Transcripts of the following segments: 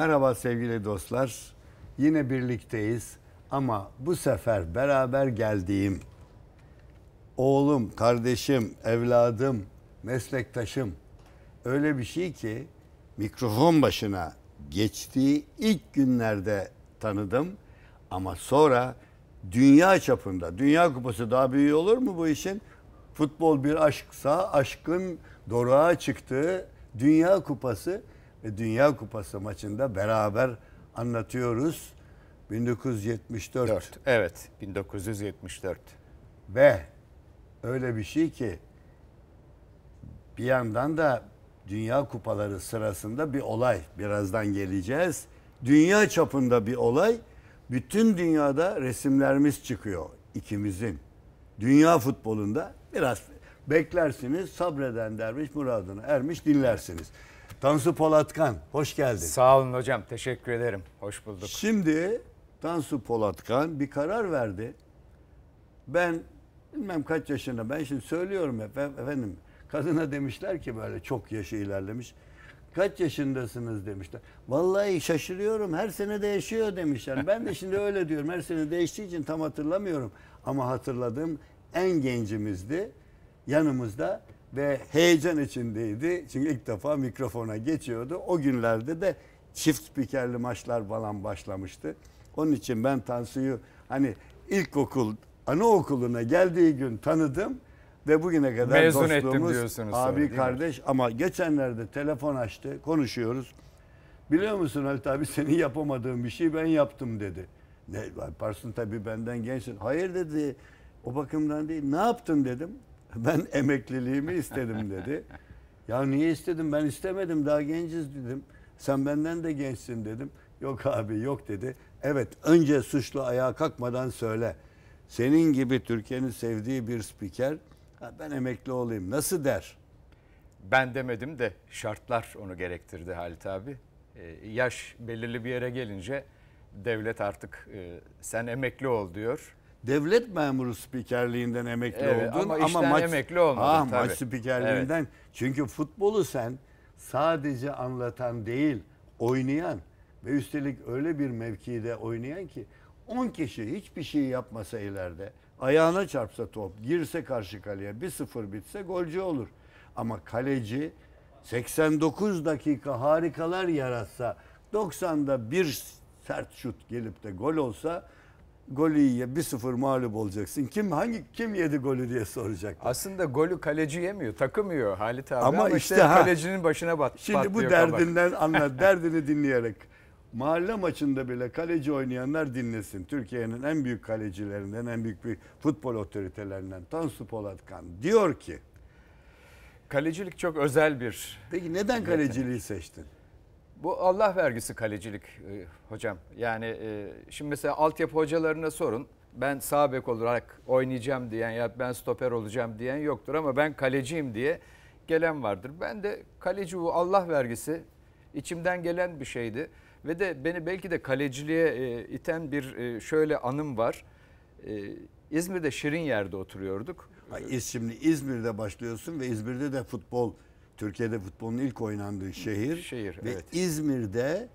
Merhaba sevgili dostlar. Yine birlikteyiz ama bu sefer beraber geldiğim oğlum, kardeşim, evladım, meslektaşım öyle bir şey ki mikrofon başına geçtiği ilk günlerde tanıdım ama sonra dünya çapında, dünya kupası daha büyüğü olur mu bu işin? Futbol bir aşksa aşkın doruğa çıktığı dünya kupası ve Dünya Kupası maçında beraber anlatıyoruz. 1974. 4, evet, 1974. Ve öyle bir şey ki bir yandan da Dünya Kupaları sırasında bir olay. Birazdan geleceğiz. Dünya çapında bir olay. Bütün dünyada resimlerimiz çıkıyor ikimizin. Dünya futbolunda biraz beklersiniz, sabreden dermiş muradına ermiş dinlersiniz. Tansu Polatkan hoş geldin. Sağ olun hocam teşekkür ederim. Hoş bulduk. Şimdi Tansu Polatkan bir karar verdi. Ben bilmem kaç yaşında ben şimdi söylüyorum efendim. Kadına demişler ki böyle çok yaşı ilerlemiş. Kaç yaşındasınız demişler. Vallahi şaşırıyorum her sene değişiyor demişler. Ben de şimdi öyle diyorum her sene değiştiği için tam hatırlamıyorum. Ama hatırladığım en gencimizdi. Yanımızda ve heyecan içindeydi. Çünkü ilk defa mikrofona geçiyordu. O günlerde de çift spikerli maçlar falan başlamıştı. Onun için ben Tansu'yu hani ilkokul, anaokuluna geldiği gün tanıdım ve bugüne kadar Mezun dostluğumuz diyorsunuz abi sonra, kardeş ama geçenlerde telefon açtı konuşuyoruz. Biliyor musun Halit abi senin yapamadığın bir şeyi ben yaptım dedi. Ne yaparsın tabii benden gençsin. Hayır dedi o bakımdan değil ne yaptın dedim. ben emekliliğimi istedim dedi. Ya niye istedim ben istemedim daha genciz dedim. Sen benden de gençsin dedim. Yok abi yok dedi. Evet önce suçlu ayağa kalkmadan söyle. Senin gibi Türkiye'nin sevdiği bir spiker ben emekli olayım nasıl der? Ben demedim de şartlar onu gerektirdi Halit abi. Ee, yaş belirli bir yere gelince devlet artık e, sen emekli ol diyor devlet memuru spikerliğinden emekli evet, oldun ama, ama maç emekli olmadın ha, ah, tabii. maç spikerliğinden. Evet. Çünkü futbolu sen sadece anlatan değil, oynayan ve üstelik öyle bir mevkide oynayan ki 10 kişi hiçbir şey yapmasa ileride ayağına çarpsa top, girse karşı kaleye 1-0 bitse golcü olur. Ama kaleci 89 dakika harikalar yaratsa 90'da bir sert şut gelip de gol olsa golü yiye 1-0 mağlup olacaksın. Kim hangi kim yedi golü diye soracak. Aslında golü kaleci yemiyor, takımıyor Halit abi ama, ama işte, ha, kalecinin başına bat. Şimdi bu derdinden kabak. anla, derdini dinleyerek. Mahalle maçında bile kaleci oynayanlar dinlesin. Türkiye'nin en büyük kalecilerinden, en büyük bir futbol otoritelerinden Tansu Polatkan diyor ki Kalecilik çok özel bir. Peki neden kaleciliği seçtin? Bu Allah vergisi kalecilik e, hocam. Yani e, şimdi mesela altyapı hocalarına sorun. Ben sağ bek olarak oynayacağım diyen ya ben stoper olacağım diyen yoktur ama ben kaleciyim diye gelen vardır. Ben de kaleci bu Allah vergisi içimden gelen bir şeydi. Ve de beni belki de kaleciliğe e, iten bir e, şöyle anım var. E, İzmir'de şirin yerde oturuyorduk. Hayır, şimdi İzmir'de başlıyorsun ve İzmir'de de futbol Türkiye'de futbolun ilk oynandığı şehir, şehir ve evet. İzmir'de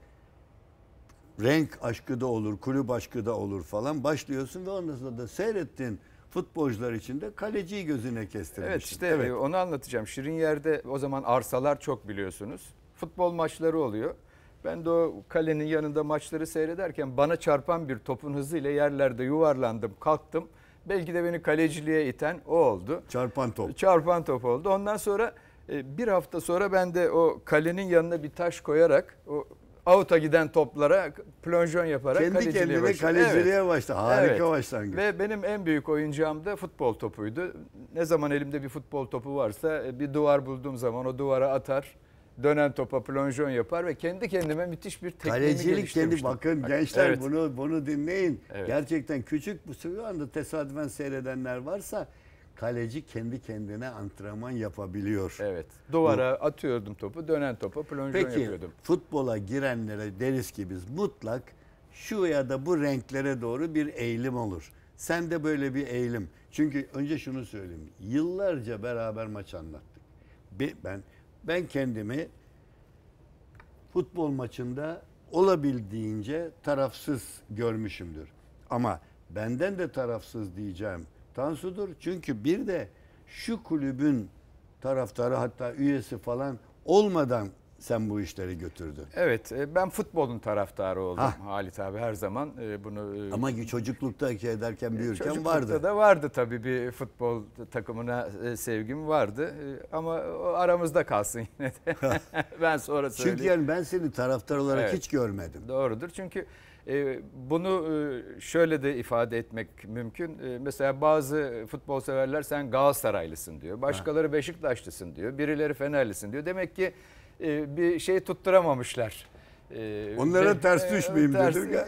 renk aşkı da olur, kulüp aşkı da olur falan başlıyorsun ve ondan sonra da seyrettin futbolcular için de kaleciyi gözüne kestirmişsin. Evet işte evet. E, onu anlatacağım. Şirin yerde o zaman arsalar çok biliyorsunuz. Futbol maçları oluyor. Ben de o kalenin yanında maçları seyrederken bana çarpan bir topun hızıyla yerlerde yuvarlandım, kalktım. Belki de beni kaleciliğe iten o oldu. Çarpan top. Çarpan top oldu. Ondan sonra ee, bir hafta sonra ben de o kalenin yanına bir taş koyarak o avuta giden toplara plonjon yaparak Kendi kaleciliğe kendine başladı. kaleciliğe evet. başladı. Harika evet. başlangıç. Ve benim en büyük oyuncağım da futbol topuydu. Ne zaman elimde bir futbol topu varsa e, bir duvar bulduğum zaman o duvara atar. Dönen topa plonjon yapar ve kendi kendime müthiş bir tekniği Kalecilik kendi bakın gençler evet. bunu bunu dinleyin. Evet. Gerçekten küçük bu şu anda tesadüfen seyredenler varsa kaleci kendi kendine antrenman yapabiliyor. Evet. Duvara Bu, atıyordum topu, dönen topu plonjon peki, yapıyordum. Peki futbola girenlere deriz ki biz mutlak şu ya da bu renklere doğru bir eğilim olur. Sen de böyle bir eğilim. Çünkü önce şunu söyleyeyim. Yıllarca beraber maç anlattık. Ben ben kendimi futbol maçında olabildiğince tarafsız görmüşümdür. Ama benden de tarafsız diyeceğim Tansu'dur. Çünkü bir de şu kulübün taraftarı hatta üyesi falan olmadan sen bu işleri götürdün. Evet e, ben futbolun taraftarı oldum Hah. Halit abi her zaman e, bunu. E, ama çocuklukta şey ederken büyürken çocuklukta vardı. Çocuklukta da vardı tabii bir futbol takımına sevgim vardı ama aramızda kalsın yine de ben sonra söyleyeyim. Çünkü yani ben seni taraftar olarak evet. hiç görmedim. Doğrudur çünkü bunu şöyle de ifade etmek mümkün. Mesela bazı futbol severler sen Galatasaraylısın diyor. Başkaları Beşiktaşlısın diyor. Birileri Fenerlisin diyor. Demek ki e, bir şey tutturamamışlar. E, Onlara be, ters düşmeyeyim e, ters... dedim.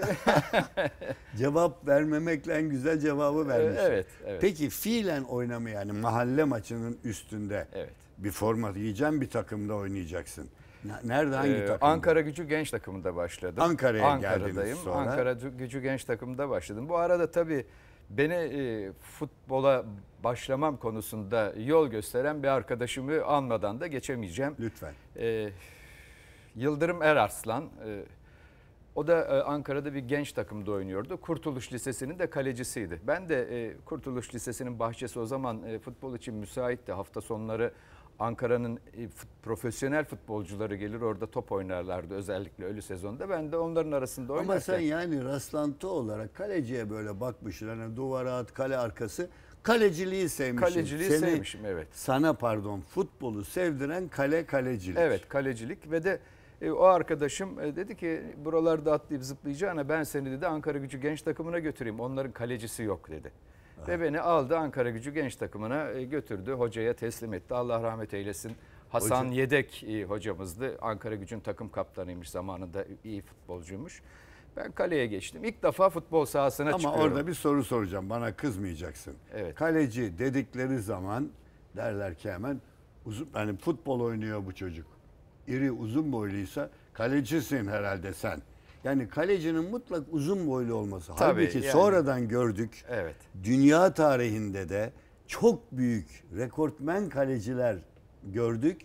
Cevap vermemekle en güzel cevabı vermiş. Evet, evet. Peki fiilen oynama yani mahalle maçının üstünde evet. bir format yiyeceğim bir takımda oynayacaksın. Nerede e, hangi ee, takımda? Ankara Gücü Genç takımında başladım. Ankara'ya geldiniz sonra. Ankara Gücü Genç takımında başladım. Bu arada tabii beni e, futbola başlamam konusunda yol gösteren bir arkadaşımı anmadan da geçemeyeceğim. Lütfen. E, Yıldırım Erarslan. E, o da e, Ankara'da bir genç takımda oynuyordu. Kurtuluş Lisesi'nin de kalecisiydi. Ben de e, Kurtuluş Lisesi'nin bahçesi o zaman e, futbol için müsaitti. Hafta sonları Ankara'nın e, profesyonel futbolcuları gelir orada top oynarlardı özellikle ölü sezonda. Ben de onların arasında oynarken. Ama sen yani rastlantı olarak kaleciye böyle bakmışsın. Hani duvara at, kale arkası. Kaleciliği sevmişim. Kaleciliği Seni, sevmişim evet. Sana pardon futbolu sevdiren kale kalecilik. Evet kalecilik ve de e, o arkadaşım e, dedi ki buralarda atlayıp zıplayacağına ben seni dedi Ankara gücü genç takımına götüreyim. Onların kalecisi yok dedi. Ve beni aldı Ankara gücü genç takımına e, götürdü. Hocaya teslim etti. Allah rahmet eylesin. Hasan Hoca. Yedek e, hocamızdı. Ankara gücün takım kaptanıymış zamanında iyi futbolcuymuş. Ben kaleye geçtim. İlk defa futbol sahasına Ama çıkıyorum. Ama orada bir soru soracağım. Bana kızmayacaksın. Evet. Kaleci dedikleri zaman derler ki hemen uzun, yani futbol oynuyor bu çocuk. İri uzun boyluysa kalecisin herhalde sen. Yani kalecinin mutlak uzun boylu olması. Tabii, Halbuki yani. sonradan gördük. Evet. Dünya tarihinde de çok büyük rekortmen kaleciler gördük.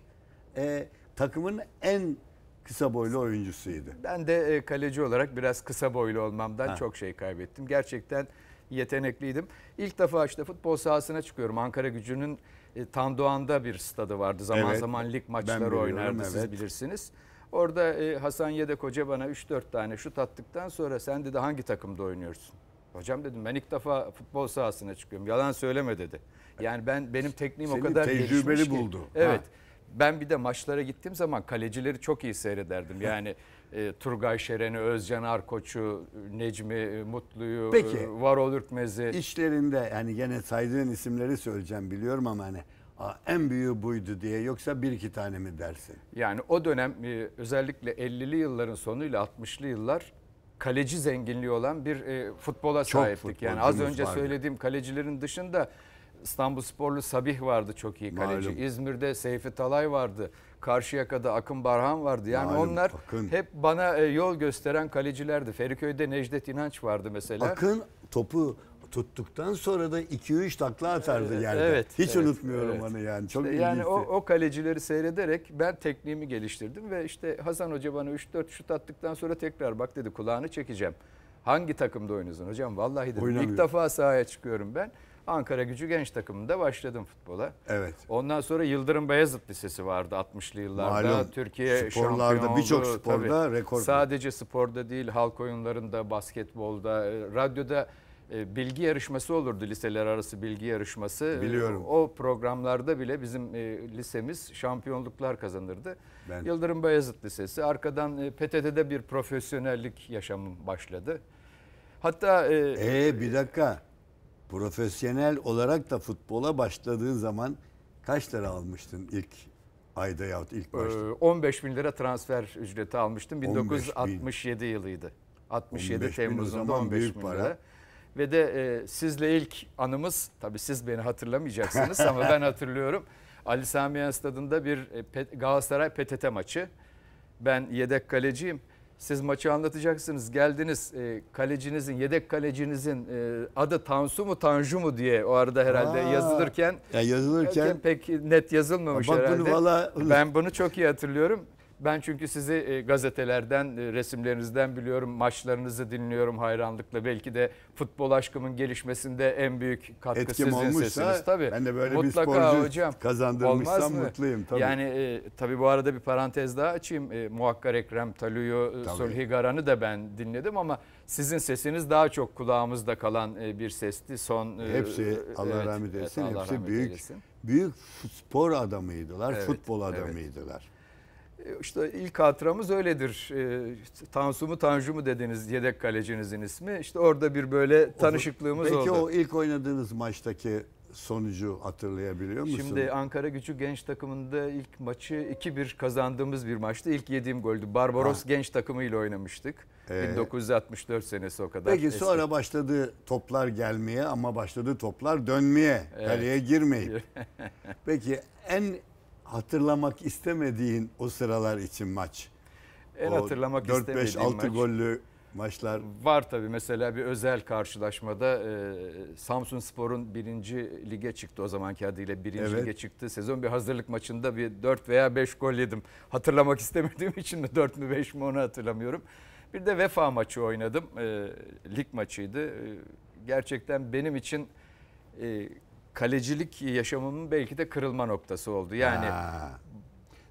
Ee, takımın en kısa boylu oyuncusuydu. Ben de e, kaleci olarak biraz kısa boylu olmamdan ha. çok şey kaybettim. Gerçekten yetenekliydim. İlk defa işte futbol sahasına çıkıyorum. Ankara Gücü'nün e, Tandoğan'da bir stadı vardı. Zaman evet. zaman lig maçları oynardı evet. siz bilirsiniz. Orada e, Hasan Yedek Hoca bana 3-4 tane şut attıktan sonra sen dedi hangi takımda oynuyorsun? Hocam dedim ben ilk defa futbol sahasına çıkıyorum. Yalan söyleme dedi. Yani ben benim tekniğim Seni o kadar tecrübeli buldu. evet. Ha. Ben bir de maçlara gittiğim zaman kalecileri çok iyi seyrederdim. Yani e, Turgay Şeren'i, Özcan Arkoç'u, Necmi e, Mutlu'yu, Peki, e, Varol Ürkmez'i. İşlerinde yani gene saydığın isimleri söyleyeceğim biliyorum ama hani en büyüğü buydu diye yoksa bir iki tane mi dersin? Yani o dönem e, özellikle 50'li yılların sonuyla 60'lı yıllar kaleci zenginliği olan bir e, futbola çok sahiptik. Yani az önce vardı. söylediğim kalecilerin dışında İstanbul Sporlu Sabih vardı çok iyi kaleci. Malum. İzmir'de Seyfi Talay vardı. Karşıyaka'da Akın Barhan vardı. Yani Malum, onlar Akın. hep bana e, yol gösteren kalecilerdi. Feriköy'de Necdet İnanç vardı mesela. Akın topu tuttuktan sonra da 2-3 takla atardı evet, yerde. Evet, Hiç evet, unutmuyorum evet. onu yani. Çok işte yani o, o kalecileri seyrederek ben tekniğimi geliştirdim ve işte Hasan Hoca bana 3-4 şut attıktan sonra tekrar bak dedi kulağını çekeceğim. Hangi takımda oynuyorsun hocam? Vallahi dedim ilk defa sahaya çıkıyorum ben. Ankara Gücü genç takımında başladım futbola. Evet. Ondan sonra Yıldırım Beyazıt Lisesi vardı 60'lı yıllarda. Malum, Türkiye sporlarda birçok sporda tabii. rekor. Sadece sporda değil halk oyunlarında, basketbolda, e, radyoda e, bilgi yarışması olurdu liseler arası bilgi yarışması. E, Biliyorum. O programlarda bile bizim e, lisemiz şampiyonluklar kazanırdı. Ben... Yıldırım Bayezid Lisesi. Arkadan PTT'de bir profesyonellik yaşamım başladı. Hatta... E, e, bir dakika. Profesyonel olarak da futbola başladığın zaman kaç lira almıştın ilk ayda yahut ilk başta? 15 bin lira transfer ücreti almıştım. 1967 yılıydı. 67 Temmuz'unda 15 bin lira. Para. Ve de e, sizle ilk anımız tabii siz beni hatırlamayacaksınız ama ben hatırlıyorum. Ali Sami Yen stadında bir e, Galatasaray PTT maçı. Ben yedek kaleciyim. Siz maçı anlatacaksınız. Geldiniz e, kalecinizin, yedek kalecinizin e, adı Tansu mu Tanju mu diye o arada herhalde Aa, yazılırken. Ya yazılırken. Pek net yazılmamış Bak herhalde. Bunu valla... Ben bunu çok iyi hatırlıyorum. Ben çünkü sizi e, gazetelerden, e, resimlerinizden biliyorum. Maçlarınızı dinliyorum hayranlıkla. Belki de futbol aşkımın gelişmesinde en büyük katkı Etkim sizin olmuşsa, sesiniz. Tabii. Ben de böyle Mutlaka bir sporcu hocam. kazandırmışsam mutluyum. Tabii. Yani e, tabii bu arada bir parantez daha açayım. E, Muhakkar Ekrem Taluyu, e, Solhigaran'ı da ben dinledim ama sizin sesiniz daha çok kulağımızda kalan e, bir sesti. Son e, Hepsi Allah evet, rahmet eylesin. Evet, Allah hepsi rahmet büyük eylesin. büyük spor adamıydılar, evet, futbol adamıydılar. Evet. E, işte ilk hatıramız öyledir. E, Tansu mu Tanju mu dediniz yedek kalecinizin ismi. İşte orada bir böyle tanışıklığımız Belki oldu. Peki o ilk oynadığınız maçtaki sonucu hatırlayabiliyor musunuz? Şimdi Ankara Gücü genç takımında ilk maçı 2-1 kazandığımız bir maçtı. İlk yediğim goldü. Barbaros ha. genç takımıyla oynamıştık. Ee, 1964 senesi o kadar. Peki eski. sonra başladı toplar gelmeye ama başladı toplar dönmeye. Evet. Kaleye girmeyip. peki en hatırlamak istemediğin o sıralar için maç? En o hatırlamak 4, istemediğim 5, 6 maç. 4-5-6 gollü maçlar. Var tabi mesela bir özel karşılaşmada e, Samsun Spor'un birinci lige çıktı o zamanki adıyla birinci evet. lige çıktı. Sezon bir hazırlık maçında bir 4 veya 5 gol yedim. Hatırlamak istemediğim için mi 4 mü 5 mi onu hatırlamıyorum. Bir de vefa maçı oynadım. E, lig maçıydı. E, gerçekten benim için e, kalecilik yaşamımın belki de kırılma noktası oldu. Yani ha.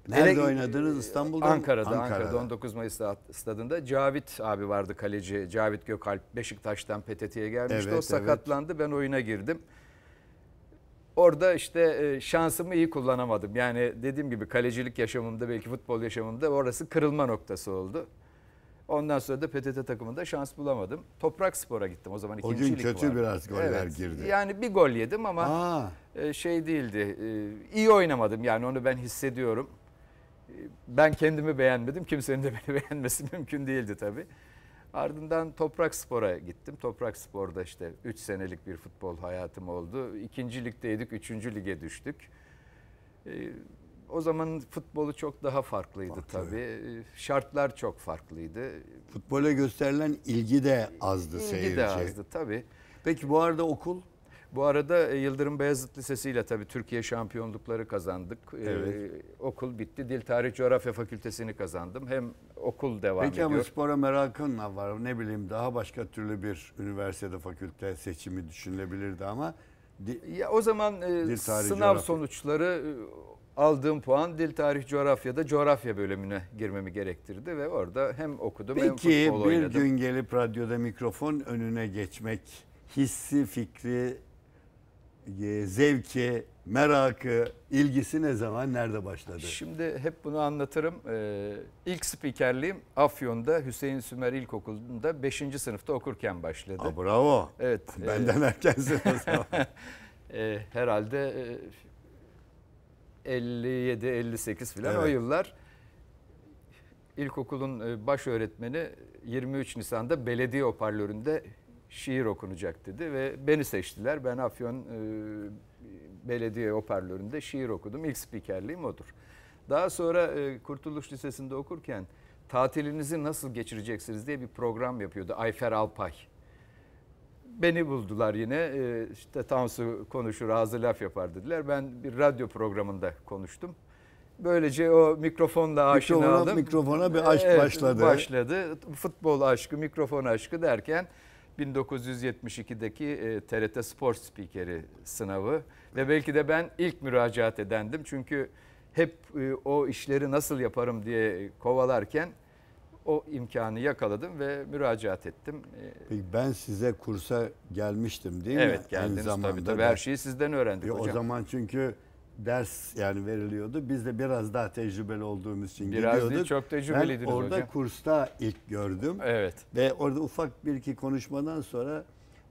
Nerede Ele, oynadınız İstanbul'da Ankara'da, Ankara'da. Ankara'da 19 Mayıs stadında Cavit abi vardı kaleci. Cavit Gökalp Beşiktaş'tan PTT'ye gelmişti. Evet, o sakatlandı evet. ben oyuna girdim. Orada işte e, şansımı iyi kullanamadım. Yani dediğim gibi kalecilik yaşamımda belki futbol yaşamımda orası kırılma noktası oldu. Ondan sonra da PTT takımında şans bulamadım. Toprak Spor'a gittim o zaman ikinci lig O gün kötü vardı. biraz goller evet, girdi. Yani bir gol yedim ama Aa. E, şey değildi. E, iyi oynamadım yani onu ben hissediyorum. E, ben kendimi beğenmedim. Kimsenin de beni beğenmesi mümkün değildi tabii. Ardından Toprak Spor'a gittim. Toprak Spor'da işte 3 senelik bir futbol hayatım oldu. İkinci ligdeydik, üçüncü lige düştük. O zaman futbolu çok daha farklıydı tabi Şartlar çok farklıydı. Futbola gösterilen ilgi de azdı ilgi seyirci. İlgi de azdı tabi. Peki bu arada okul? Bu arada e, Yıldırım Beyazıt Lisesi ile tabi Türkiye şampiyonlukları kazandık. E, evet. Ee, okul bitti. Dil Tarih Coğrafya Fakültesini kazandım. Hem okul devam Peki, ediyor. Peki ama spora merakın var. Ne bileyim daha başka türlü bir üniversitede fakülte seçimi düşünülebilirdi ama ya o zaman e, sınav coğrafya. sonuçları e, aldığım puan dil tarih coğrafyada coğrafya bölümüne girmemi gerektirdi ve orada hem okudum Peki, hem futbol oynadım. Peki bir gün gelip radyoda mikrofon önüne geçmek hissi, fikri, e, zevki, merakı, ilgisi ne zaman, nerede başladı? Şimdi hep bunu anlatırım. Ee, ilk spikerliğim Afyon'da Hüseyin Sümer İlkokulu'nda 5. sınıfta okurken başladı. Aa, bravo. Evet. Benden e... erkensin o e, herhalde e, 57-58 filan evet. o yıllar ilkokulun e, baş öğretmeni 23 Nisan'da belediye hoparlöründe şiir okunacak dedi ve beni seçtiler. Ben Afyon e, belediye hoparlöründe şiir okudum. İlk spikerliğim odur. Daha sonra e, Kurtuluş Lisesi'nde okurken tatilinizi nasıl geçireceksiniz diye bir program yapıyordu Ayfer Alpay beni buldular yine. E, işte Tansu konuşur, ağzı laf yapar dediler. Ben bir radyo programında konuştum. Böylece o mikrofonla aşina Mikrofona, oldum. Mikrofona bir aşk evet, başladı. Başladı. Futbol aşkı, mikrofon aşkı derken 1972'deki e, TRT Spor Spikeri sınavı ve belki de ben ilk müracaat edendim. Çünkü hep e, o işleri nasıl yaparım diye kovalarken o imkanı yakaladım ve müracaat ettim. Ee, Peki ben size kursa gelmiştim değil evet, mi? Evet geldiniz Aynı tabii tabii her şeyi sizden öğrendik e, hocam. O zaman çünkü ders yani veriliyordu. Biz de biraz daha tecrübeli olduğumuz için biraz gidiyorduk. Biraz çok tecrübeliydiniz ben orada hocam. kursta ilk gördüm. Evet. Ve orada ufak bir iki konuşmadan sonra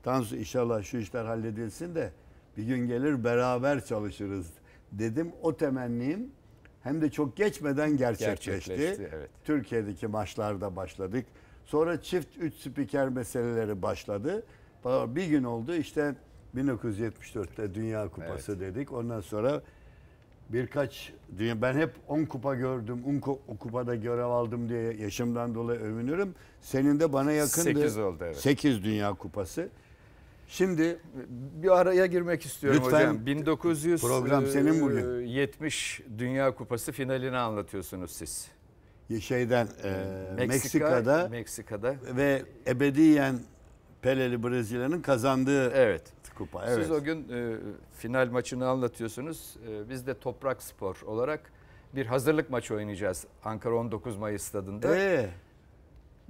Tansu inşallah şu işler halledilsin de bir gün gelir beraber çalışırız dedim. O temennim hem de çok geçmeden gerçekleşti. gerçekleşti evet. Türkiye'deki maçlarda başladık. Sonra çift üç spiker meseleleri başladı. Bir gün oldu işte 1974'te Dünya Kupası evet. dedik. Ondan sonra birkaç dünya ben hep 10 kupa gördüm. 10 kupada görev aldım diye yaşımdan dolayı övünürüm. Senin de bana yakındı. 8 oldu evet. 8 Dünya Kupası. Şimdi bir araya girmek istiyorum Lütfen, hocam. 1900 program senin bugün. 70 e, Dünya Kupası finalini anlatıyorsunuz siz. Şeyden e, Meksika, Meksika'da Meksika'da ve ebediyen Peleli Brezilya'nın kazandığı evet. kupa. Evet. Siz o gün e, final maçını anlatıyorsunuz. E, biz de Toprak Spor olarak bir hazırlık maçı oynayacağız Ankara 19 Mayıs stadında. Ee?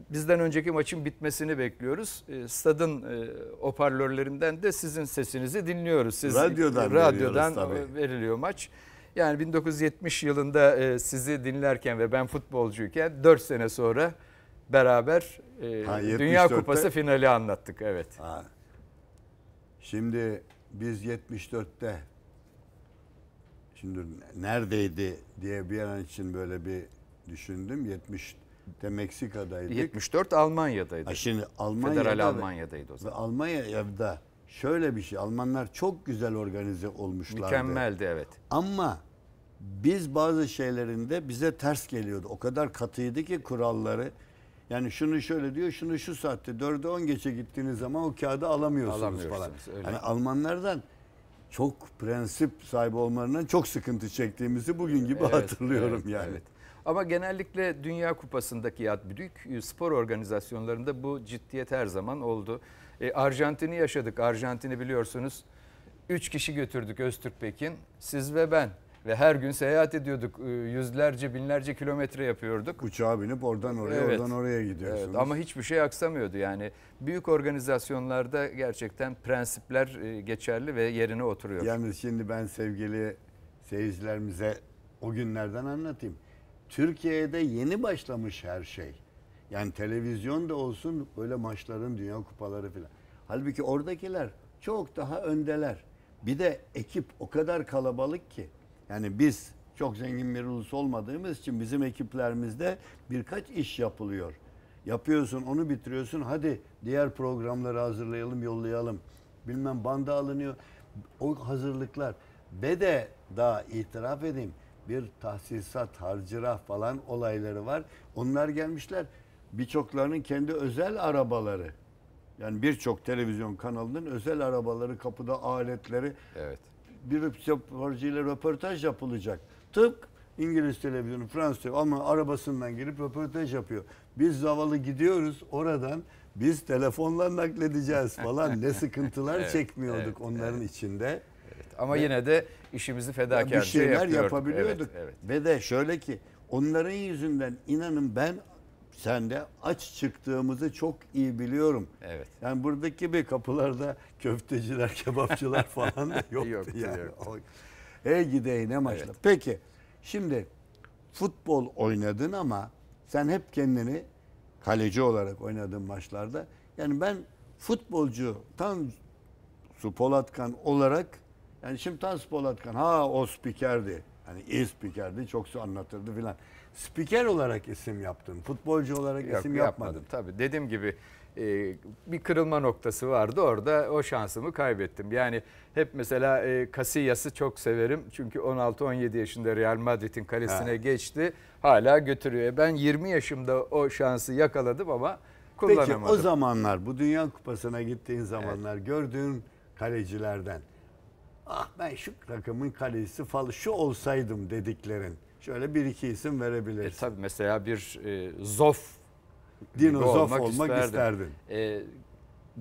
bizden önceki maçın bitmesini bekliyoruz. Ee, stadın e, hoparlörlerinden de sizin sesinizi dinliyoruz. Siz, radyodan e, radyodan e, veriliyor maç. Yani 1970 yılında e, sizi dinlerken ve ben futbolcuyken 4 sene sonra beraber ha, Dünya Kupası finali anlattık. Evet. Ha. Şimdi biz 74'te şimdi neredeydi diye bir an için böyle bir düşündüm. 74 de Meksika'daydık. 74 Almanya'daydı. Ha şimdi Almanya'da Federal Almanya'daydı o zaman. Ve Almanya'da şöyle bir şey. Almanlar çok güzel organize olmuşlardı. Mükemmeldi evet. Ama biz bazı şeylerinde bize ters geliyordu. O kadar katıydı ki kuralları. Yani şunu şöyle diyor, şunu şu saatte 4'e 10 geçe gittiğiniz zaman o kağıdı alamıyorsunuz, alamıyorsunuz falan. Öyle. Yani Almanlardan çok prensip sahibi olmalarından çok sıkıntı çektiğimizi bugün gibi evet, hatırlıyorum evet, yani. Evet. Ama genellikle Dünya Kupası'ndaki ya büyük e, spor organizasyonlarında bu ciddiyet her zaman oldu. E, Arjantin'i yaşadık. Arjantin'i biliyorsunuz. Üç kişi götürdük Öztürk Pekin, siz ve ben. Ve her gün seyahat ediyorduk. E, yüzlerce, binlerce kilometre yapıyorduk. Uçağa binip oradan oraya, evet. oradan oraya gidiyorsunuz. Evet, ama hiçbir şey aksamıyordu yani. Büyük organizasyonlarda gerçekten prensipler e, geçerli ve yerine oturuyor. Yalnız şimdi ben sevgili seyircilerimize o günlerden anlatayım. Türkiye'de yeni başlamış her şey. Yani televizyon da olsun böyle maçların dünya kupaları filan. Halbuki oradakiler çok daha öndeler. Bir de ekip o kadar kalabalık ki. Yani biz çok zengin bir ulus olmadığımız için bizim ekiplerimizde birkaç iş yapılıyor. Yapıyorsun onu bitiriyorsun hadi diğer programları hazırlayalım yollayalım. Bilmem banda alınıyor. O hazırlıklar. Ve de daha itiraf edeyim bir tahsisat, harcırah falan olayları var. Onlar gelmişler. Birçoklarının kendi özel arabaları. Yani birçok televizyon kanalının özel arabaları, kapıda aletleri. Evet. Bir röportajıyla röportaj yapılacak. Tıpkı İngiliz televizyonu, Fransız televizyonu ama arabasından girip röportaj yapıyor. Biz zavallı gidiyoruz oradan biz telefonla nakledeceğiz falan ne sıkıntılar evet, çekmiyorduk evet, onların evet. içinde. Evet. Ama Ve, yine de işimizi fedakarca yani bir şeyler yapabiliyorduk. Evet, evet. Ve de şöyle ki onların yüzünden inanın ben sende aç çıktığımızı çok iyi biliyorum. Evet. Yani buradaki bir kapılarda köfteciler, kebapçılar falan da yoktu, yoktu yani. Yoktu. Hey e, ne maçla. Evet. Peki şimdi futbol oynadın ama sen hep kendini kaleci olarak oynadığın maçlarda yani ben futbolcu tam Su Polatkan olarak yani Şimtans Polatkan ha o spikerdi. Hani iyi spikerdi, çok su anlatırdı filan. Spiker olarak isim yaptın, futbolcu olarak Yok, isim Yapmadım. Tabii dediğim gibi e, bir kırılma noktası vardı orada o şansımı kaybettim. Yani hep mesela e, Casillas'ı çok severim çünkü 16-17 yaşında Real Madrid'in kalesine ha. geçti hala götürüyor. Ben 20 yaşımda o şansı yakaladım ama kullanamadım. Peki o zamanlar bu Dünya Kupası'na gittiğin zamanlar evet. gördüğün kalecilerden ah ben şu takımın kalecisi falan şu olsaydım dediklerin. Şöyle bir iki isim verebilirsin. E, tabii mesela bir e, Zof Dino Zof olmak, olmak isterdin. isterdin. E,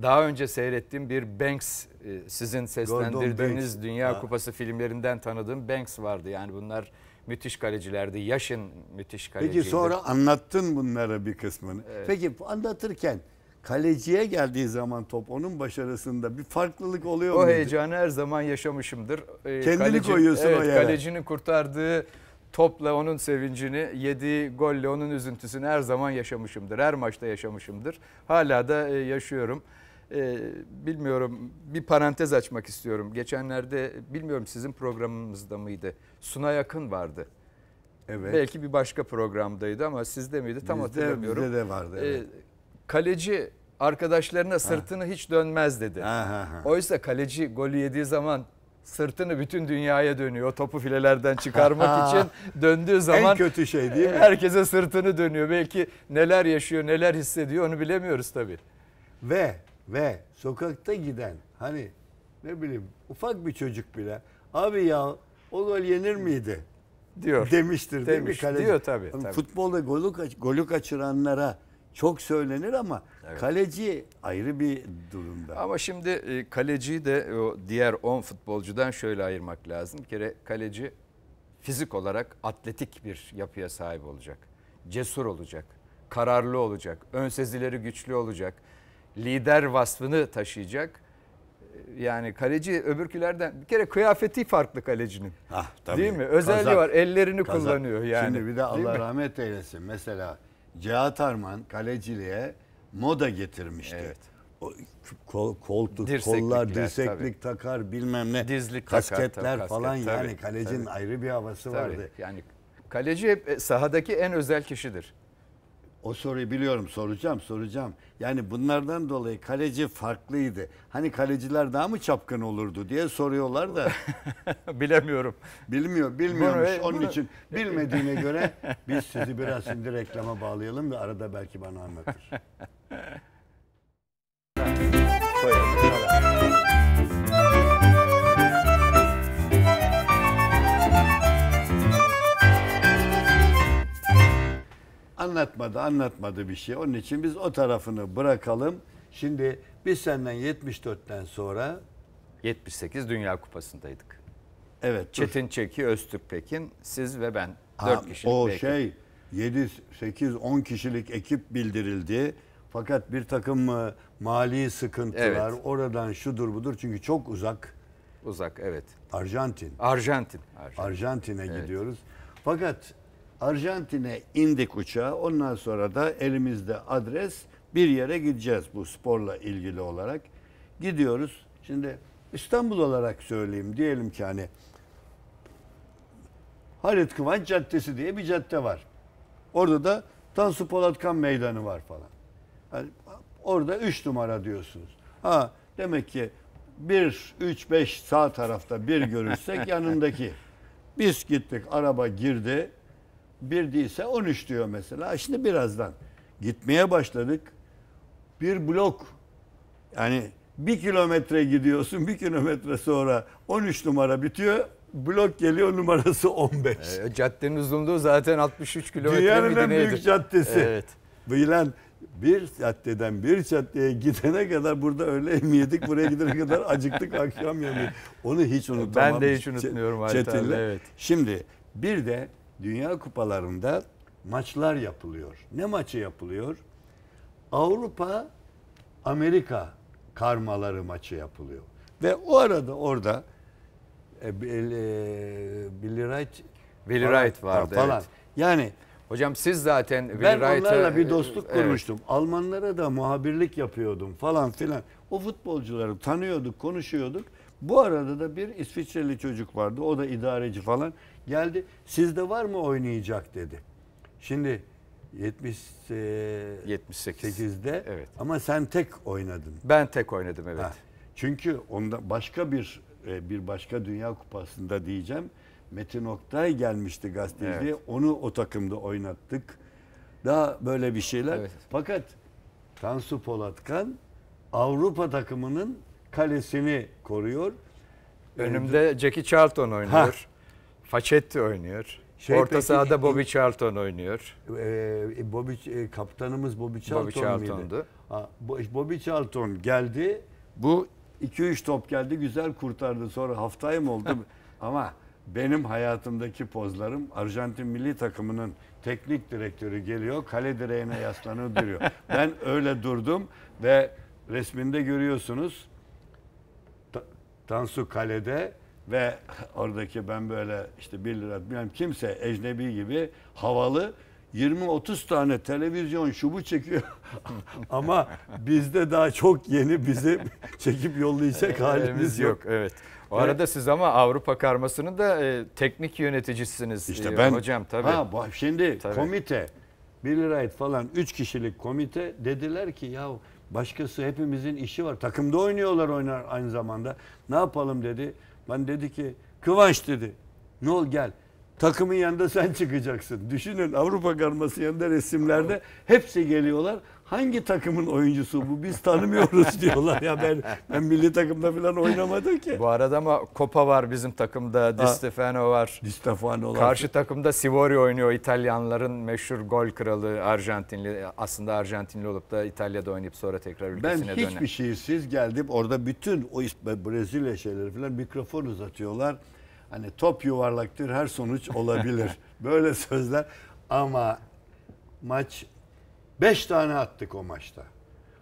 daha önce seyrettiğim bir Banks e, sizin seslendirdiğiniz Banks. Dünya ha. Kupası filmlerinden tanıdığım Banks vardı. Yani bunlar müthiş kalecilerdi. Yaşın müthiş kaleciydi. Peki sonra anlattın bunlara bir kısmını. Evet. Peki anlatırken kaleciye geldiği zaman top onun başarısında bir farklılık oluyor mu? O heyecanı her zaman yaşamışımdır. Ee, Kendini kaleci, koyuyorsun evet, o yere. Kalecinin kurtardığı topla onun sevincini, yediği golle onun üzüntüsünü her zaman yaşamışımdır. Her maçta yaşamışımdır. Hala da e, yaşıyorum. Ee, bilmiyorum bir parantez açmak istiyorum. Geçenlerde bilmiyorum sizin programınızda mıydı? Suna yakın vardı. Evet. Belki bir başka programdaydı ama sizde miydi tam bizde, hatırlamıyorum. Bizde de vardı. Ee, evet kaleci arkadaşlarına sırtını ha. hiç dönmez dedi. Ha, ha, ha. Oysa kaleci golü yediği zaman sırtını bütün dünyaya dönüyor. Topu filelerden çıkarmak için döndüğü zaman en kötü şey değil mi? Herkese sırtını dönüyor. Belki neler yaşıyor, neler hissediyor onu bilemiyoruz tabii. Ve ve sokakta giden hani ne bileyim ufak bir çocuk bile abi ya o gol yenir miydi? diyor. Demiştir Demiş, değil mi kaleci? Diyor tabii, tabii. Futbolda golü, kaç, golü kaçıranlara çok söylenir ama evet. kaleci ayrı bir durumda. Ama şimdi e, kaleciyi de o diğer 10 futbolcudan şöyle ayırmak lazım. Bir kere kaleci fizik olarak atletik bir yapıya sahip olacak. Cesur olacak, kararlı olacak, ön güçlü olacak, lider vasfını taşıyacak. E, yani kaleci öbürkülerden bir kere kıyafeti farklı kalecinin. Ah, tabii. Değil mi? Özelliği Kazak, var. Ellerini Kazak. kullanıyor yani. Şimdi bir de Allah rahmet eylesin. Mesela Cihat Arman kaleciliğe moda getirmişti. Evet. O, kol, koltuk, kollar, dirseklik tabii. takar bilmem ne. Dizlik kasketler tabii, falan kasket, yani tabii, kalecinin tabii. ayrı bir havası tabii. vardı. Yani kaleci hep e, sahadaki en özel kişidir. O soruyu biliyorum soracağım soracağım. Yani bunlardan dolayı kaleci farklıydı. Hani kaleciler daha mı çapkın olurdu diye soruyorlar da. Bilemiyorum. Bilmiyor, bilmiyormuş. Bunu, Onun bunu... için bilmediğine göre biz sizi biraz şimdi reklama bağlayalım ve arada belki bana anlatır. Anlatmadı, anlatmadı bir şey. Onun için biz o tarafını bırakalım. Şimdi biz senden 74'ten sonra 78 Dünya Kupası'ndaydık. Evet. Çetin dur. Çeki, Öztürk Pekin, siz ve ben. Ha, 4 kişilik O belki. şey 7, 8, 10 kişilik ekip bildirildi. Fakat bir takım e, mali sıkıntılar, evet. oradan şudur budur. Çünkü çok uzak. Uzak, evet. Arjantin. Arjantin. Arjantin. evet. gidiyoruz. Fakat Arjantin'e indik uçağa. Ondan sonra da elimizde adres bir yere gideceğiz bu sporla ilgili olarak. Gidiyoruz. Şimdi İstanbul olarak söyleyeyim. Diyelim ki hani Halit Kıvanç Caddesi diye bir cadde var. Orada da Tansu Polatkan Meydanı var falan. Yani orada 3 numara diyorsunuz. Ha demek ki 1, 3, 5 sağ tarafta bir görürsek yanındaki. Biz gittik araba girdi bir değilse 13 diyor mesela. Şimdi birazdan gitmeye başladık. Bir blok yani bir kilometre gidiyorsun bir kilometre sonra 13 numara bitiyor. Blok geliyor numarası 15. E, caddenin uzunluğu zaten 63 kilometre Dünyanın en büyük caddesi. Evet. Bilen bir caddeden bir caddeye gidene kadar burada öyle mi yedik buraya gidene kadar acıktık akşam yemeği. Onu hiç unutamam. Ben de hiç unutmuyorum Çetin'le. Evet. Şimdi bir de Dünya kupalarında maçlar yapılıyor. Ne maçı yapılıyor? Avrupa Amerika karmaları maçı yapılıyor. Ve o arada orada e, e Billy Wright Billy falan, Wright vardı falan. Evet. Yani Hocam siz zaten Willi Ben Wright'a, onlarla bir dostluk evet. kurmuştum. Almanlara da muhabirlik yapıyordum falan filan. O futbolcuları tanıyorduk, konuşuyorduk. Bu arada da bir İsviçreli çocuk vardı. O da idareci falan. Geldi sizde var mı oynayacak dedi. Şimdi 70 e, 78'de evet. ama sen tek oynadın. Ben tek oynadım evet. Ha, çünkü onda başka bir e, bir başka Dünya Kupası'nda diyeceğim. Metin Oktay gelmişti gazeteci. Evet. Onu o takımda oynattık. Daha böyle bir şeyler. Evet. Fakat Tansu Polatkan Avrupa takımının kalesini koruyor. Önümde Jackie Charlton oynuyor. Facetti oynuyor. Şey, Orta peki, sahada Bobby Charlton oynuyor. E, e, Bobby e, kaptanımız Bobby Charlton Bobby Charlton'du. Ha, Bobby Charlton geldi. Bu 2-3 top geldi güzel kurtardı. Sonra haftayım oldu. Ama benim hayatımdaki pozlarım Arjantin milli takımının teknik direktörü geliyor. Kale direğine yaslanıp duruyor. ben öyle durdum ve resminde görüyorsunuz. Tansu kalede ve oradaki ben böyle işte 1 lira bilmem kimse ecnebi gibi havalı 20-30 tane televizyon şubu çekiyor. Ama bizde daha çok yeni bizi çekip yollayacak halimiz yok. yok. Evet. O evet. arada siz ama Avrupa karmasının da e, teknik yöneticisiniz işte e, ben, e, hocam tabii. Ha, şimdi tabii. komite bir lira falan 3 kişilik komite dediler ki ya başkası hepimizin işi var. Takımda oynuyorlar oynar aynı zamanda. Ne yapalım dedi. Ben dedi ki Kıvanç dedi ne ol gel Takımın yanında sen çıkacaksın. Düşünün Avrupa karması yanında resimlerde hepsi geliyorlar. Hangi takımın oyuncusu bu? Biz tanımıyoruz diyorlar. Ya ben ben milli takımda falan oynamadım ki. Bu arada ama Copa var bizim takımda. Di Stefano var. Di Stefano var. Karşı takımda Sivori oynuyor. İtalyanların meşhur gol kralı Arjantinli. Aslında Arjantinli olup da İtalya'da oynayıp sonra tekrar ülkesine dönen. Ben hiçbir şey siz geldim. Orada bütün o Brezilya şeyleri falan mikrofon uzatıyorlar. Hani top yuvarlaktır her sonuç olabilir. Böyle sözler ama maç 5 tane attık o maçta.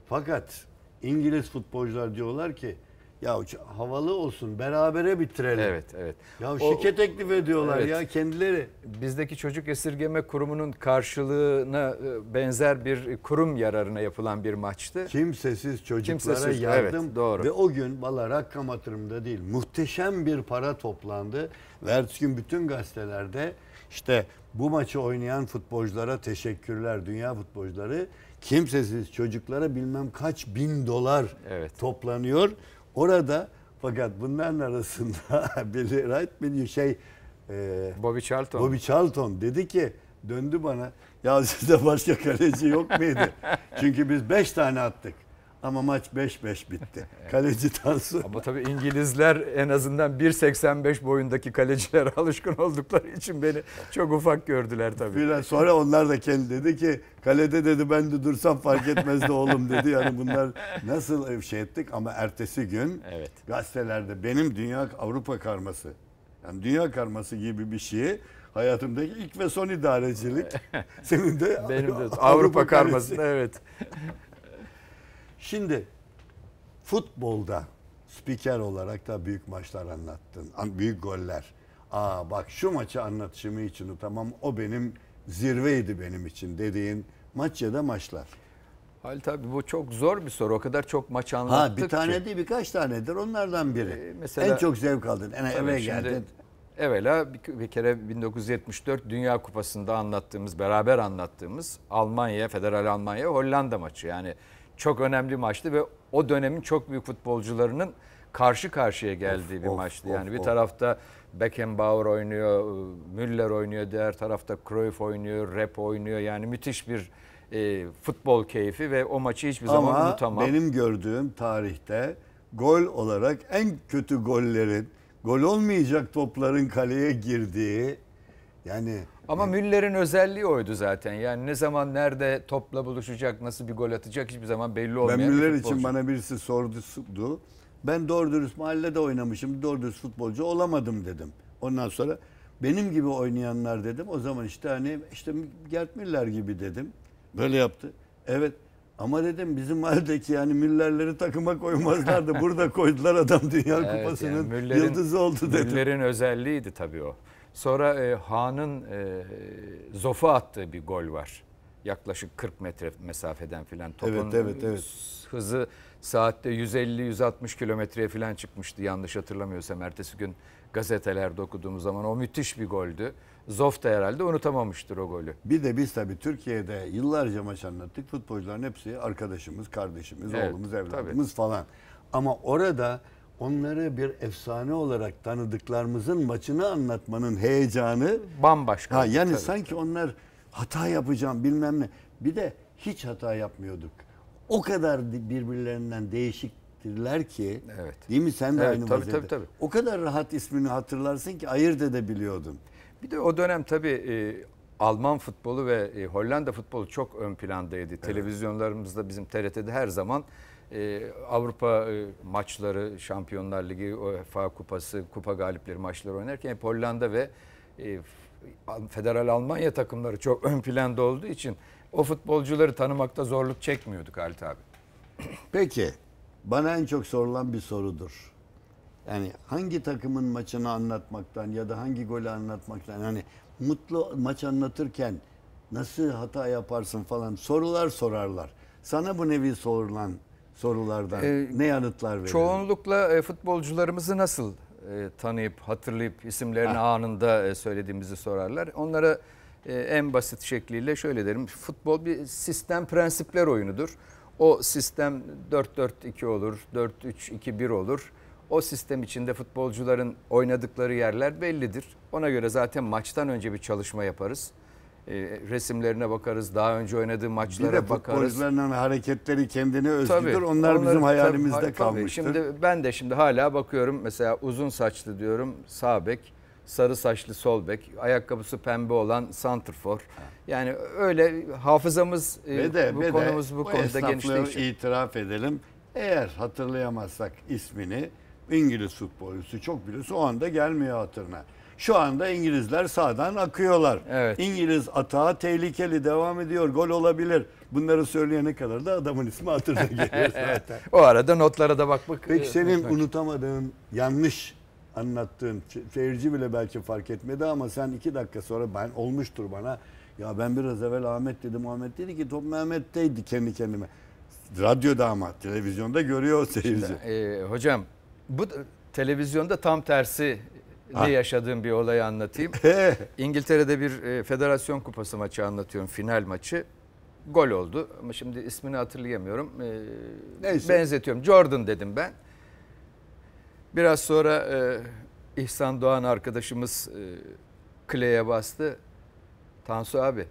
Fakat İngiliz futbolcular diyorlar ki ya havalı olsun berabere bitirelim. Evet evet. Ya o, teklif ediyorlar evet. ya kendileri. Bizdeki çocuk esirgeme kurumunun karşılığına e, benzer bir kurum yararına yapılan bir maçtı. Kimsesiz çocuklara Kimsesiz, yardım. Evet, doğru. Ve o gün valla rakam hatırımda değil muhteşem bir para toplandı. Ve ertesi gün bütün gazetelerde işte bu maçı oynayan futbolculara teşekkürler dünya futbolcuları. Kimsesiz çocuklara bilmem kaç bin dolar evet. toplanıyor. Orada fakat bunların arasında Billy Wright bir şey e, Bobby Charlton. Bobby Charlton dedi ki döndü bana ya sizde başka kaleci yok muydu? Çünkü biz beş tane attık. Ama maç 5-5 bitti. Kaleci Tansu. Ama tabii İngilizler en azından 1.85 boyundaki kalecilere alışkın oldukları için beni çok ufak gördüler tabii. Biraz sonra onlar da kendi dedi ki kalede dedi ben de dursam fark etmez de oğlum dedi. Yani bunlar nasıl şey ettik ama ertesi gün evet. gazetelerde benim Dünya Avrupa karması yani dünya karması gibi bir şeyi hayatımdaki ilk ve son idarecilik. Senin de Benim de Avrupa, Avrupa karması. Evet. Şimdi futbolda spiker olarak da büyük maçlar anlattın. Büyük goller. Aa bak şu maçı anlatışımı için tamam o benim zirveydi benim için dediğin maç ya da maçlar. Halit abi bu çok zor bir soru. O kadar çok maç anlattık ki. Ha bir tane ki. değil birkaç tanedir. Onlardan biri. Ee, mesela, en çok zevk aldın. Yani eve geldin. Evvela bir, bir kere 1974 Dünya Kupası'nda anlattığımız, beraber anlattığımız Almanya, Federal Almanya, Hollanda maçı. Yani çok önemli maçtı ve o dönemin çok büyük futbolcularının karşı karşıya geldiği of, bir of, maçtı. Yani of, bir of. tarafta Beckenbauer oynuyor, e, Müller oynuyor, diğer tarafta Cruyff oynuyor, Rep oynuyor. Yani müthiş bir e, futbol keyfi ve o maçı hiçbir Ama zaman unutamam. Ama benim gördüğüm tarihte gol olarak en kötü gollerin, gol olmayacak topların kaleye girdiği yani ama evet. Müller'in özelliği oydu zaten. Yani ne zaman nerede topla buluşacak, nasıl bir gol atacak hiçbir zaman belli olmayan. Ben Müller için bana birisi sordu. Ben doğru dürüst mahallede oynamışım. Doğru dürüst futbolcu olamadım dedim. Ondan sonra benim gibi oynayanlar dedim. O zaman işte hani işte Gert Müller gibi dedim. Böyle yaptı. Evet ama dedim bizim haldeki yani Müller'leri takıma koymazlardı. Burada koydular adam Dünya evet, Kupası'nın yani yıldızı oldu dedim. Müller'in özelliğiydi tabii o. Sonra e, Han'ın e, zofa attığı bir gol var. Yaklaşık 40 metre mesafeden filan topun evet, evet, evet. hızı saatte 150-160 kilometreye filan çıkmıştı yanlış hatırlamıyorsam. Ertesi gün gazetelerde okuduğumuz zaman o müthiş bir goldü. Zof da herhalde unutamamıştır o golü. Bir de biz tabii Türkiye'de yıllarca maç anlattık. Futbolcuların hepsi arkadaşımız, kardeşimiz, evet, oğlumuz, evladımız tabii. falan. Ama orada onları bir efsane olarak tanıdıklarımızın maçını anlatmanın heyecanı bambaşka. Ha, yani tabii. sanki onlar hata yapacağım bilmem ne. Bir de hiç hata yapmıyorduk. O kadar birbirlerinden değişiktirler ki. Evet. Değil mi? Sen de evet, aynı tabii, vaziyette. Tabii, tabii. O kadar rahat ismini hatırlarsın ki ayırt edebiliyordun. Bir de o dönem tabii e, Alman futbolu ve e, Hollanda futbolu çok ön plandaydı. Evet. Televizyonlarımızda bizim TRT'de her zaman e, Avrupa e, maçları, Şampiyonlar Ligi, UEFA Kupası, Kupa galipleri maçları oynarken hep Hollanda ve e, Federal Almanya takımları çok ön planda olduğu için o futbolcuları tanımakta zorluk çekmiyorduk Halit abi. Peki bana en çok sorulan bir sorudur. Yani hangi takımın maçını anlatmaktan ya da hangi golü anlatmaktan hani mutlu maç anlatırken nasıl hata yaparsın falan sorular sorarlar. Sana bu nevi sorulan sorulardan ee, ne yanıtlar veriyor? Çoğunlukla e, futbolcularımızı nasıl e, tanıyıp hatırlayıp isimlerini ha. Ah. anında e, söylediğimizi sorarlar. Onlara e, en basit şekliyle şöyle derim. Futbol bir sistem prensipler oyunudur. O sistem 4-4-2 olur, 4-3-2-1 olur. O sistem içinde futbolcuların oynadıkları yerler bellidir. Ona göre zaten maçtan önce bir çalışma yaparız. E, resimlerine bakarız. Daha önce oynadığı maçlara bakarız. Bir de hani hareketleri kendine özgüdür. Tabii, Onlar onları, bizim hayalimizde tabii, kalmıştır. Tabii. Şimdi ben de şimdi hala bakıyorum. Mesela uzun saçlı diyorum sağ bek, sarı saçlı sol bek, ayakkabısı pembe olan santrfor. Yani öyle hafızamız e, ve de, bu ve konumuz de, bu konuda genişleşiyor. itiraf edelim. Eğer hatırlayamazsak ismini İngiliz futbolcusu çok biliyorsun o anda gelmiyor hatırına. Şu anda İngilizler sağdan akıyorlar. Evet. İngiliz atağı tehlikeli devam ediyor. Gol olabilir. Bunları söyleyene kadar da adamın ismi hatırına geliyor zaten. o arada notlara da bakmak. Peki e, senin bakmak. unutamadığın yanlış anlattığın seyirci bile belki fark etmedi ama sen iki dakika sonra ben olmuştur bana. Ya ben biraz evvel Ahmet dedim. Ahmet dedi ki top Mehmet'teydi kendi kendime. Radyoda ama televizyonda görüyor seyirci. İşte, e, hocam bu televizyonda tam tersi ha. yaşadığım bir olayı anlatayım. İngiltere'de bir e, Federasyon Kupası maçı anlatıyorum. Final maçı. Gol oldu ama şimdi ismini hatırlayamıyorum. E, Neyse. Benzetiyorum. Jordan dedim ben. Biraz sonra e, İhsan Doğan arkadaşımız e, bastı. Tansu abi,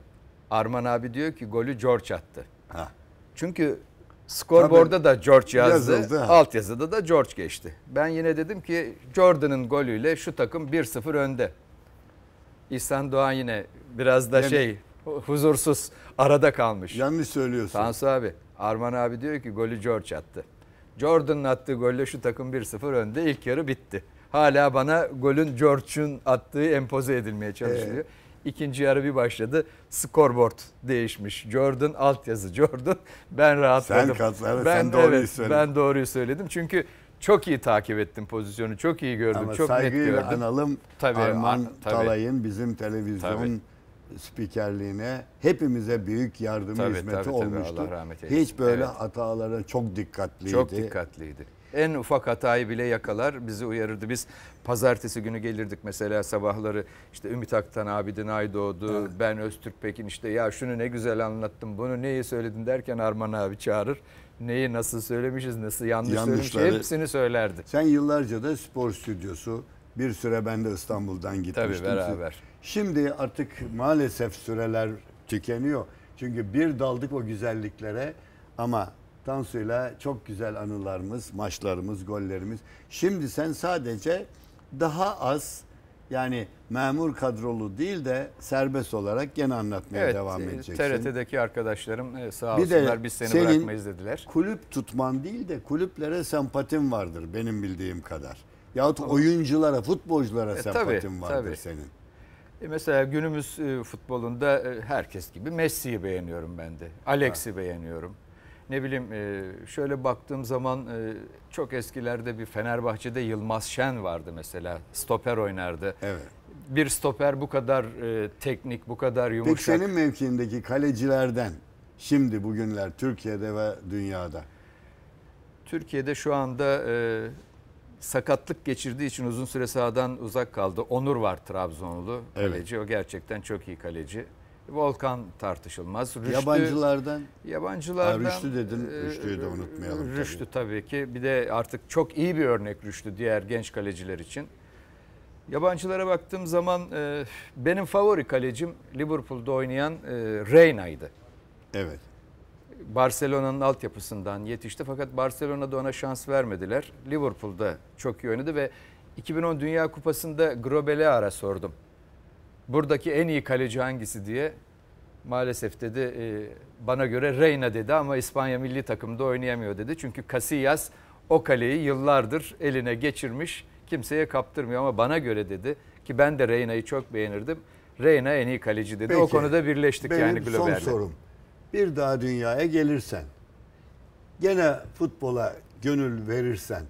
Arman abi diyor ki golü George attı. Ha. Çünkü Skorborda da George yazdı. yazıldı. Ha. Altyazıda da George geçti. Ben yine dedim ki Jordan'ın golüyle şu takım 1-0 önde. İhsan Doğan yine biraz da yani, şey huzursuz arada kalmış. Yanlış söylüyorsun. Tansu abi, Arman abi diyor ki golü George attı. Jordan'ın attığı golle şu takım 1-0 önde. İlk yarı bitti. Hala bana golün George'un attığı empoze edilmeye çalışılıyor. Ee, İkinci yarı bir başladı. Scoreboard değişmiş. Jordan altyazı Jordan. Ben rahatladım. Sen kazanır, ben, sen doğruyu evet, söyledin. Ben doğruyu söyledim. Çünkü çok iyi takip ettim pozisyonu. Çok iyi gördüm. Ama çok net gördüm. analım tabii, Arman a, tabii. Talay'ın bizim televizyon tabii. spikerliğine hepimize büyük yardım tabii, hizmeti tabii, tabii, Allah rahmet eylesin. Hiç böyle evet. hatalara çok dikkatliydi. Çok dikkatliydi en ufak hatayı bile yakalar bizi uyarırdı. Biz pazartesi günü gelirdik mesela sabahları işte Ümit Aktan abidin ay doğdu. Evet. Ben Öztürk Pekin işte ya şunu ne güzel anlattım bunu neyi söyledin derken Arman abi çağırır. Neyi nasıl söylemişiz nasıl yanlış Yanlışları, söylemişiz hepsini söylerdi. Sen yıllarca da spor stüdyosu bir süre ben de İstanbul'dan gitmiştim. Tabii beraber. Şimdi artık maalesef süreler tükeniyor. Çünkü bir daldık o güzelliklere ama Tansu'yla çok güzel anılarımız, maçlarımız, gollerimiz. Şimdi sen sadece daha az yani memur kadrolu değil de serbest olarak gene anlatmaya evet, devam e, edeceksin. TRT'deki arkadaşlarım e, sağ bir olsunlar biz seni senin bırakmayız dediler. kulüp tutman değil de kulüplere sempatim vardır benim bildiğim kadar. Yahut tamam. oyunculara, futbolculara e, sempatim tabii, vardır tabii. senin. E, mesela günümüz futbolunda herkes gibi Messi'yi beğeniyorum ben de. Alex'i beğeniyorum ne bileyim e, şöyle baktığım zaman e, çok eskilerde bir Fenerbahçe'de Yılmaz Şen vardı mesela. Stoper oynardı. Evet. Bir stoper bu kadar e, teknik, bu kadar yumuşak. Peki senin mevkiindeki kalecilerden şimdi bugünler Türkiye'de ve dünyada? Türkiye'de şu anda sakatlık geçirdiği için uzun süre sahadan uzak kaldı. Onur var Trabzonlu kaleci. Evet. O gerçekten çok iyi kaleci. Volkan tartışılmaz. Rüştü, yabancılardan? Yabancılardan. Ha, Rüştü dedin, e, Rüştü'yü de unutmayalım. Rüştü tabii. tabii ki. Bir de artık çok iyi bir örnek Rüştü diğer genç kaleciler için. Yabancılara baktığım zaman e, benim favori kalecim Liverpool'da oynayan e, Reyna'ydı. Evet. Barcelona'nın altyapısından yetişti fakat Barcelona'da ona şans vermediler. Liverpool'da çok iyi oynadı ve 2010 Dünya Kupası'nda Grobel'e ara sordum buradaki en iyi kaleci hangisi diye maalesef dedi e, bana göre Reyna dedi ama İspanya milli takımda oynayamıyor dedi. Çünkü Casillas o kaleyi yıllardır eline geçirmiş kimseye kaptırmıyor ama bana göre dedi ki ben de Reyna'yı çok beğenirdim. Reyna en iyi kaleci dedi. Peki, o konuda birleştik benim yani globalde. son sorum. Bir daha dünyaya gelirsen gene futbola gönül verirsen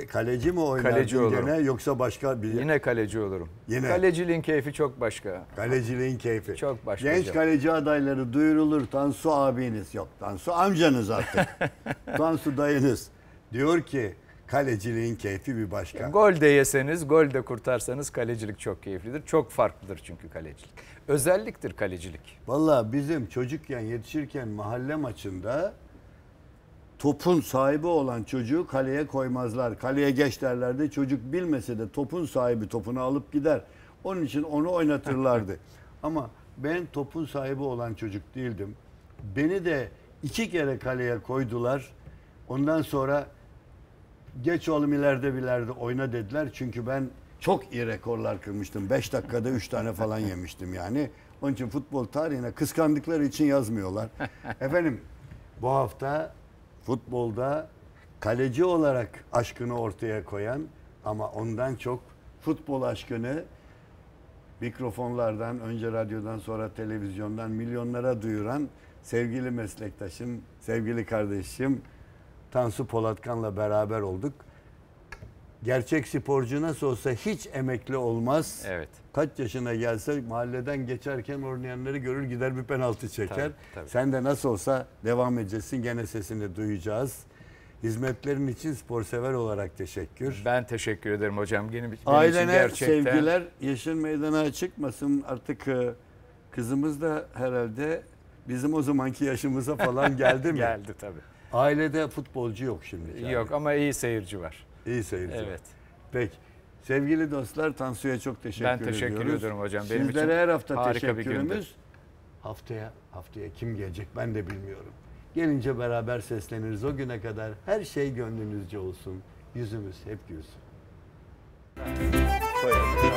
Kaleci mi oynardın kaleci olurum. gene yoksa başka bir... Yine kaleci olurum. Yine. Kaleciliğin keyfi çok başka. Kaleciliğin keyfi. Çok başka. Genç hocam. kaleci adayları duyurulur. Tansu abiniz yok. Tansu amcanız artık. Tansu dayınız. Diyor ki kaleciliğin keyfi bir başka. E, gol de yeseniz, gol de kurtarsanız kalecilik çok keyiflidir. Çok farklıdır çünkü kalecilik. Özelliktir kalecilik. Valla bizim çocukken yetişirken mahalle maçında topun sahibi olan çocuğu kaleye koymazlar. Kaleye geç derlerdi. Çocuk bilmese de topun sahibi topunu alıp gider. Onun için onu oynatırlardı. Ama ben topun sahibi olan çocuk değildim. Beni de iki kere kaleye koydular. Ondan sonra geç oğlum ileride bilerde oyna dediler. Çünkü ben çok iyi rekorlar kırmıştım. Beş dakikada üç tane falan yemiştim yani. Onun için futbol tarihine kıskandıkları için yazmıyorlar. Efendim bu hafta futbolda kaleci olarak aşkını ortaya koyan ama ondan çok futbol aşkını mikrofonlardan, önce radyodan sonra televizyondan milyonlara duyuran sevgili meslektaşım, sevgili kardeşim Tansu Polatkan'la beraber olduk gerçek sporcu nasıl olsa hiç emekli olmaz. Evet. Kaç yaşına gelse mahalleden geçerken oynayanları görür gider bir penaltı çeker. Tabii, tabii. Sen de nasıl olsa devam edeceksin gene sesini duyacağız. Hizmetlerin için spor sever olarak teşekkür. Ben teşekkür ederim hocam. Benim, Ailene için gerçekten... sevgiler. Yeşil meydana çıkmasın artık e, kızımız da herhalde bizim o zamanki yaşımıza falan geldi mi? geldi tabii. Ailede futbolcu yok şimdi. Yani. Yok ama iyi seyirci var. İyi seyirciler. Evet. Peki. Sevgili dostlar Tansu'ya çok teşekkür ediyoruz. Ben teşekkür ediyoruz. ediyorum hocam. Sizlere Benim Sizlere için her hafta harika teşekkürümüz. haftaya haftaya kim gelecek ben de bilmiyorum. Gelince beraber sesleniriz. O güne kadar her şey gönlünüzce olsun. Yüzümüz hep gülsün. Koyalım.